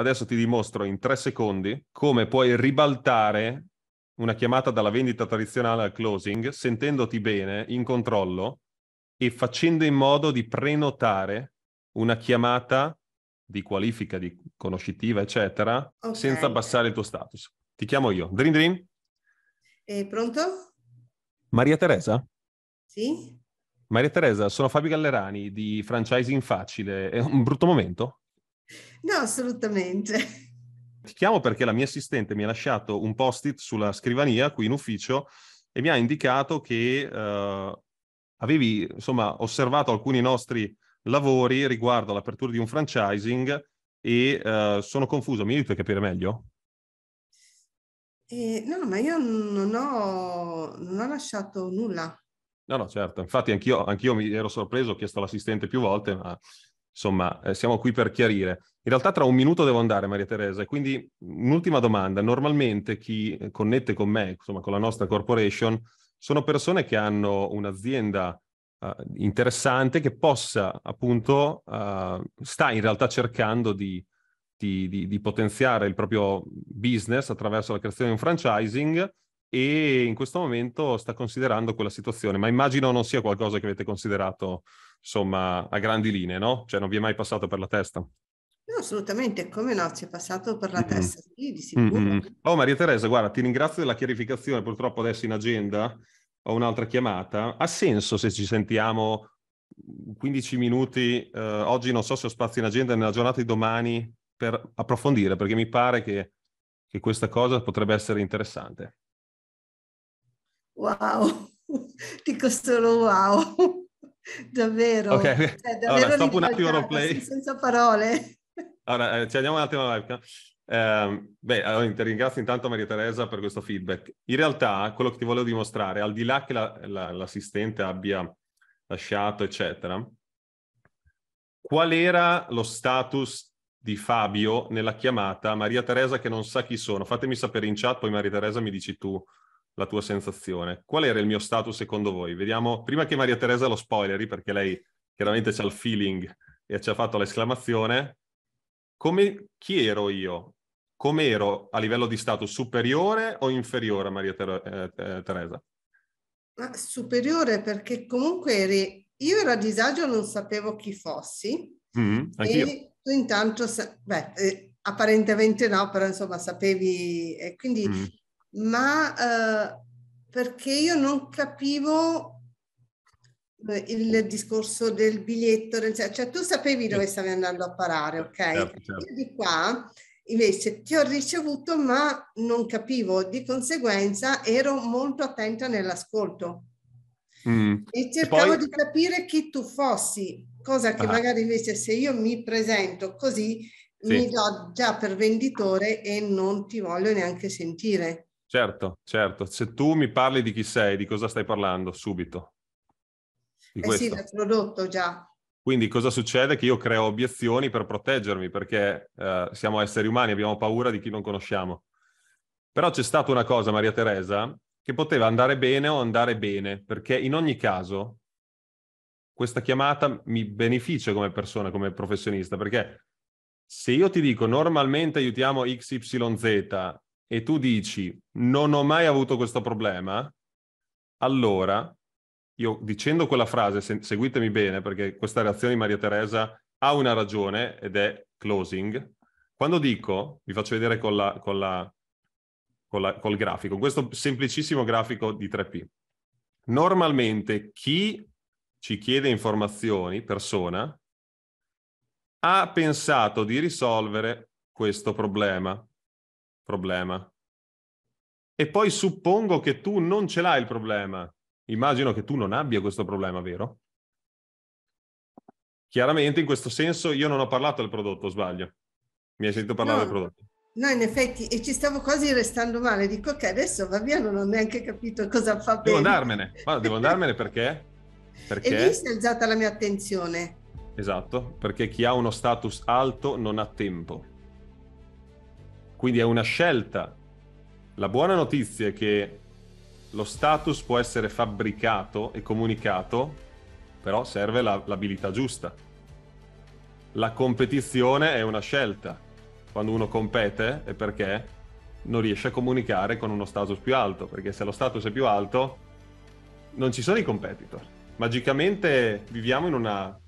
Adesso ti dimostro in tre secondi come puoi ribaltare una chiamata dalla vendita tradizionale al closing sentendoti bene, in controllo e facendo in modo di prenotare una chiamata di qualifica, di conoscitiva, eccetera, okay. senza abbassare il tuo status. Ti chiamo io. Drin Drin. È pronto? Maria Teresa? Sì. Maria Teresa, sono Fabio Gallerani di Franchising Facile. È un brutto momento? No, assolutamente. Ti chiamo perché la mia assistente mi ha lasciato un post-it sulla scrivania qui in ufficio e mi ha indicato che eh, avevi insomma osservato alcuni nostri lavori riguardo all'apertura di un franchising e eh, sono confuso, mi aiuti a capire meglio? Eh, no, ma io non ho, non ho, lasciato nulla. No, no, certo, infatti anch'io, anch'io mi ero sorpreso, ho chiesto all'assistente più volte, ma insomma eh, siamo qui per chiarire. In realtà tra un minuto devo andare, Maria Teresa, quindi un'ultima domanda. Normalmente chi connette con me, insomma con la nostra corporation, sono persone che hanno un'azienda uh, interessante che possa appunto, uh, sta in realtà cercando di, di, di, di, potenziare il proprio business attraverso la creazione di un franchising e in questo momento sta considerando quella situazione, ma immagino non sia qualcosa che avete considerato insomma a grandi linee, no? Cioè non vi è mai passato per la testa assolutamente, come no, ci è passato per la testa, mm. sì, di sicuro. Mm. Oh Maria Teresa, guarda, ti ringrazio della chiarificazione, purtroppo adesso in agenda ho un'altra chiamata. Ha senso se ci sentiamo 15 minuti, eh, oggi non so se ho spazio in agenda, nella giornata di domani, per approfondire, perché mi pare che, che questa cosa potrebbe essere interessante. Wow, dico solo wow davvero. Okay. Cioè, davvero allora, stop un attimo roleplay. Senza parole. Allora, eh, ci andiamo un attimo alla webcam. Eh, beh, allora, ti ringrazio intanto Maria Teresa per questo feedback. In realtà quello che ti volevo dimostrare, al di là che la, la, l'assistente abbia lasciato, eccetera, qual era lo status di Fabio nella chiamata Maria Teresa che non sa chi sono. Fatemi sapere in chat, poi Maria Teresa mi dici tu la tua sensazione. Qual era il mio status secondo voi? Vediamo, prima che Maria Teresa lo spoileri, perché lei chiaramente c'ha il feeling e ci ha fatto l'esclamazione, come chi ero io? Come ero a livello di stato superiore o inferiore a Maria Ter- eh, eh, Teresa? Ma superiore perché comunque eri... Io ero a disagio, non sapevo chi fossi. Mm, e tu intanto, sa- beh, eh, apparentemente no, però insomma sapevi... Eh, quindi, mm. Ma eh, perché io non capivo eh, il discorso del biglietto, del... cioè tu sapevi dove stavi andando a parare, ok? Certo, certo. di qua invece ti ho ricevuto ma non capivo, di conseguenza ero molto attenta nell'ascolto mm. e cercavo e poi... di capire chi tu fossi, cosa che ah. magari invece se io mi presento così sì. mi do già per venditore e non ti voglio neanche sentire. Certo, certo. Se tu mi parli di chi sei, di cosa stai parlando subito. Di eh sì, l'ho prodotto già. Quindi cosa succede? Che io creo obiezioni per proteggermi, perché eh, siamo esseri umani, abbiamo paura di chi non conosciamo. Però c'è stata una cosa, Maria Teresa, che poteva andare bene o andare bene, perché in ogni caso questa chiamata mi beneficia come persona, come professionista, perché se io ti dico normalmente aiutiamo XYZ e tu dici non ho mai avuto questo problema, allora io dicendo quella frase, se, seguitemi bene perché questa reazione di Maria Teresa ha una ragione ed è closing. Quando dico, vi faccio vedere con la, con la, con la, col grafico, questo semplicissimo grafico di 3P. Normalmente chi ci chiede informazioni, persona, ha pensato di risolvere questo problema. problema. E poi suppongo che tu non ce l'hai il problema, Immagino che tu non abbia questo problema, vero? Chiaramente in questo senso io non ho parlato del prodotto, sbaglio. Mi hai sentito parlare no, del prodotto? No, in effetti, e ci stavo quasi restando male. Dico che adesso va via, non ho neanche capito cosa fa bene. andarmene, ma devo andarmene perché? Perché? E lì si è alzata la mia attenzione. Esatto, perché chi ha uno status alto non ha tempo. Quindi è una scelta. La buona notizia è che lo status può essere fabbricato e comunicato, però serve la, l'abilità giusta. La competizione è una scelta. Quando uno compete è perché non riesce a comunicare con uno status più alto, perché se lo status è più alto non ci sono i competitor. Magicamente viviamo in, una,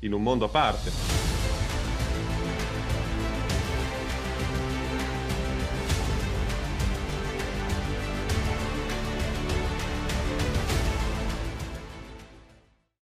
in un mondo a parte.